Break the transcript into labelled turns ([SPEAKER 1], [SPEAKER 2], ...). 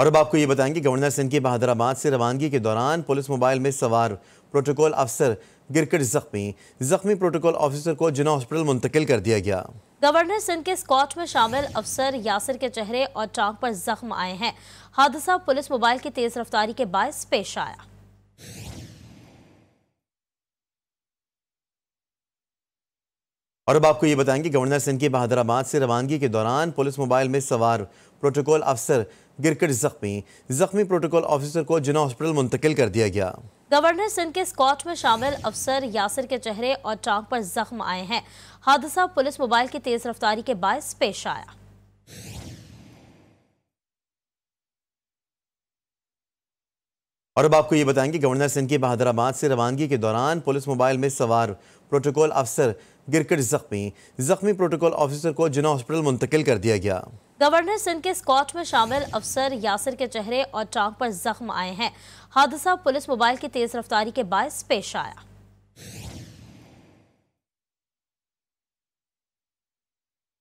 [SPEAKER 1] और अब आपको ये बताएंगे गवर्नर सिंह की बहादराबाद से रवानगी के दौरान पुलिस मोबाइल में सवार प्रोटोकॉल अफसर गिरकर जख्मी जख्मी प्रोटोकॉल ऑफिसर को जिना हॉस्पिटल मुंतकिल कर दिया
[SPEAKER 2] गया गवर्नर सिंह के स्कॉट में शामिल अफसर यासर के चेहरे और टांग पर जख्म आए हैं हादसा पुलिस मोबाइल की तेज रफ्तारी के बायस पेश आया
[SPEAKER 1] और अब आपको ये बताएंगे गवर्नर सिंह की बहादराबाद से रवानगी के दौरान पुलिस मोबाइल में सवार प्रोटोकॉल अफसर गिरकर जख्मी जख्मी प्रोटोकॉल ऑफिसर को जिना हॉस्पिटल मुंतकिल कर दिया गया
[SPEAKER 2] गवर्नर सिंह के स्कॉट में शामिल अफसर यासर के चेहरे और टांग पर जख्म आए हैं हादसा पुलिस मोबाइल की तेज रफ्तारी के बायस पेश आया
[SPEAKER 1] और अब आपको ये बताएंगे गवर्नर सिंह की बहादराबाद से रवानगी के दौरान पुलिस मोबाइल में सवार प्रोटोकॉल अफसर गिरकर जख्मी जख्मी प्रोटोकॉल ऑफिसर को जिना हॉस्पिटल मुंतकिल कर दिया गया
[SPEAKER 2] गवर्नर सिंध के स्कॉट में शामिल अफसर यासर के चेहरे और टांग पर जख्म आए हैं हादसा पुलिस मोबाइल की तेज रफ्तारी के बायस पेश आया